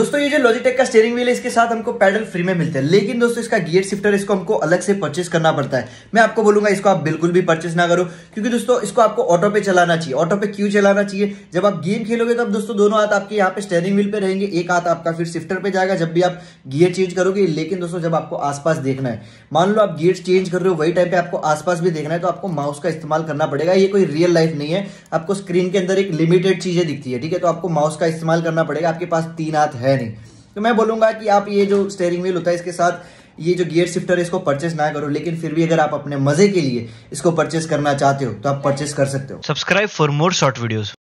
दोस्तों ये जो लॉजिटेक का स्टेयरिंग व्हील है इसके साथ हमको पैडल फ्री में मिलते हैं लेकिन दोस्तों इसका गियर शिफ्टर इसको हमको अलग से परचेस करना पड़ता है मैं आपको बोलूंगा इसको आप बिल्कुल भी परचेस ना करो क्योंकि दोस्तों इसको आपको ऑटो पे चलाना चाहिए ऑटो पे क्यों चलाना चाहिए जब आप गेम खेलोगे तो दोस्तों दोनों हाथ आपके यहाँ पे स्टेयरिंग व्हील पे रहेंगे एक हाथ आपका फिर शिफ्टर पे जाएगा जब भी आप गियर चेंज करोगे लेकिन दोस्तों जब आपको आसपास देखना है मान लो आप गियर चेंज कर रहे हो वही टाइम पे आपको आसपास भी देखना है तो आपको माउस का इस्तेमाल करना पड़ेगा ये कोई रियल लाइफ नहीं है आपको स्क्रीन के अंदर एक लिमिटेड चीजें दिखती है ठीक है तो आपको माउस का इस्तेमाल करना पड़ेगा आपके पास तीन हाथ है है नहीं तो मैं बोलूंगा कि आप ये जो स्टेयरिंग व्हील होता है इसके साथ ये जो गियर शिफ्टर है इसको परचेस ना करो लेकिन फिर भी अगर आप अपने मजे के लिए इसको परचेस करना चाहते हो तो आप परचेस कर सकते हो subscribe for more short videos